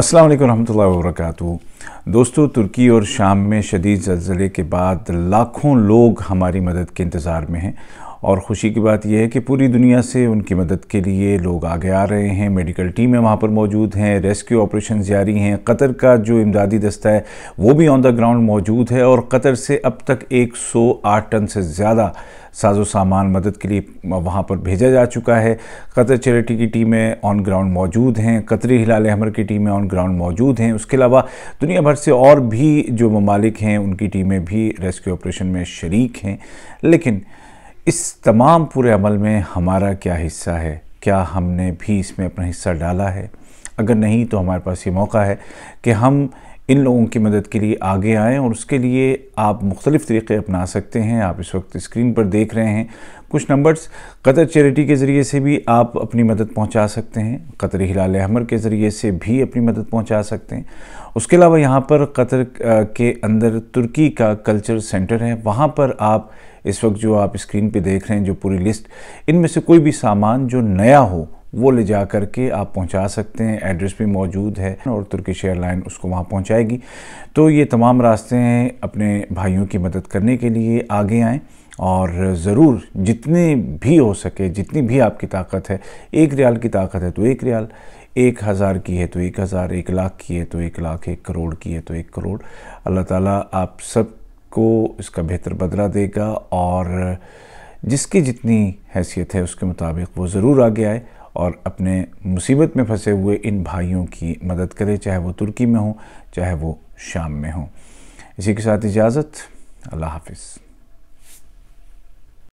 अस्सलाम वालेकुम रहमतुल्लाहि व बरकातहू दोस्तों तुर्की और शाम में शदीद जलजिले के बाद लाखों लोग हमारी मदद के इंतज़ार में हैं और ख़ुशी की बात यह है कि पूरी दुनिया से उनकी मदद के लिए लोग आगे आ रहे हैं मेडिकल टीमें वहाँ पर मौजूद हैं रेस्क्यू ऑपरेशन जारी हैं कतर का जो इमदादी दस्ता है वो भी ऑन द ग्राउंड मौजूद है और कतर से अब तक 108 टन से ज़्यादा साजो सामान मदद के लिए वहाँ पर भेजा जा चुका है कतर चैरिटी की टीमें ऑन ग्राउंड मौजूद हैं कतरी हिलाल अहमर की टीमें ऑन ग्राउंड मौजूद हैं उसके अलावा दुनिया भर से और भी जो ममालिक हैं उनकी टीमें भी रेस्क्यू ऑपरेशन में शरीक हैं लेकिन इस तमाम पूरे अमल में हमारा क्या हिस्सा है क्या हमने भी इसमें अपना हिस्सा डाला है अगर नहीं तो हमारे पास ये मौका है कि हम इन लोगों की मदद के लिए आगे आएँ और उसके लिए आप मुख्तलिफ़ तरीक़े अपना सकते हैं आप इस वक्त स्क्रीन पर देख रहे हैं कुछ नंबर्स कतर चैरिटी के ज़रिए से भी आप अपनी मदद पहुंचा सकते हैं कतर हिलाल अहमर के ज़रिए से भी अपनी मदद पहुंचा सकते हैं उसके अलावा यहाँ पर कतर के अंदर तुर्की का कल्चर सेंटर है वहाँ पर आप इस वक्त जो आप स्क्रीन पे देख रहे हैं जो पूरी लिस्ट इनमें से कोई भी सामान जो नया हो वो ले जा कर के आप पहुंचा सकते हैं एड्रेस भी मौजूद है और तुर्किश एयरलाइन उसको वहाँ पहुंचाएगी तो ये तमाम रास्ते हैं अपने भाइयों की मदद करने के लिए आगे आएँ और ज़रूर जितने भी हो सके जितनी भी आपकी ताकत है एक रियाल की ताकत है तो एक रियाल एक हज़ार की है तो एक हज़ार एक लाख की है तो एक लाख एक करोड़ की है तो एक करोड़ अल्लाह ताला आप सबको इसका बेहतर बदला देगा और जिसकी जितनी हैसियत है उसके मुताबिक वो ज़रूर आगे आए और अपने मुसीबत में फंसे हुए इन भाइयों की मदद करें चाहे वो तुर्की में हों चाहे वो शाम में हों इसी के साथ इजाज़त अल्लाह हाफिज़